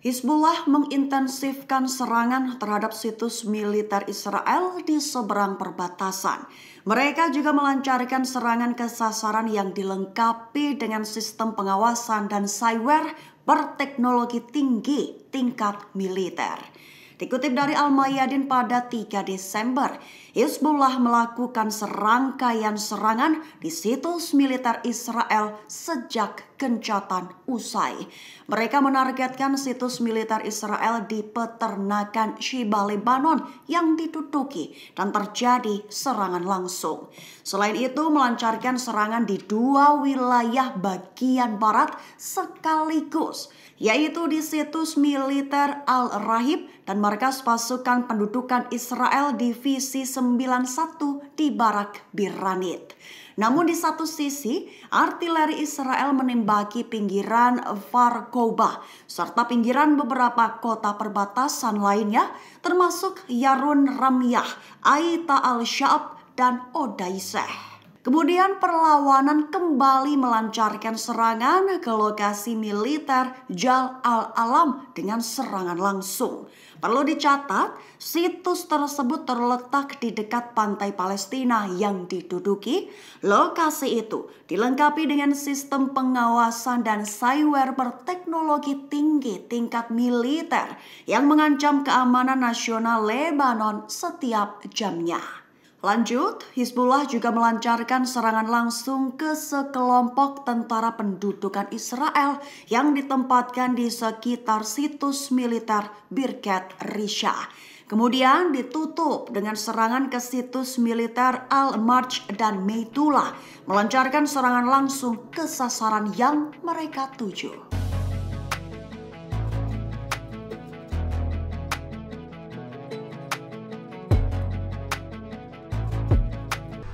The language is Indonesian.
Hizbullah mengintensifkan serangan terhadap situs militer Israel di seberang perbatasan. Mereka juga melancarkan serangan ke sasaran yang dilengkapi dengan sistem pengawasan dan cyber berteknologi tinggi tingkat militer. Dikutip dari Al-Mayadin pada 3 Desember, Hezbollah melakukan serangkaian serangan di situs militer Israel sejak gencatan usai. Mereka menargetkan situs militer Israel di peternakan Shiba Lebanon yang diduduki dan terjadi serangan langsung. Selain itu melancarkan serangan di dua wilayah bagian barat sekaligus, yaitu di situs militer Al-Rahib dan markas pasukan pendudukan Israel Divisi 91 di Barak Biranit. Namun di satu sisi, artileri Israel menembaki pinggiran Farkoba serta pinggiran beberapa kota perbatasan lainnya termasuk Yarun Ramyah, Aita al shaab dan Odaiseh. Kemudian perlawanan kembali melancarkan serangan ke lokasi militer Jal al-Alam dengan serangan langsung. Perlu dicatat, situs tersebut terletak di dekat pantai Palestina yang diduduki. Lokasi itu dilengkapi dengan sistem pengawasan dan cyber berteknologi tinggi tingkat militer yang mengancam keamanan nasional Lebanon setiap jamnya. Lanjut, Hizbullah juga melancarkan serangan langsung ke sekelompok tentara pendudukan Israel yang ditempatkan di sekitar situs militer Birket Risha. Kemudian ditutup dengan serangan ke situs militer al march dan Meitullah, melancarkan serangan langsung ke sasaran yang mereka tuju.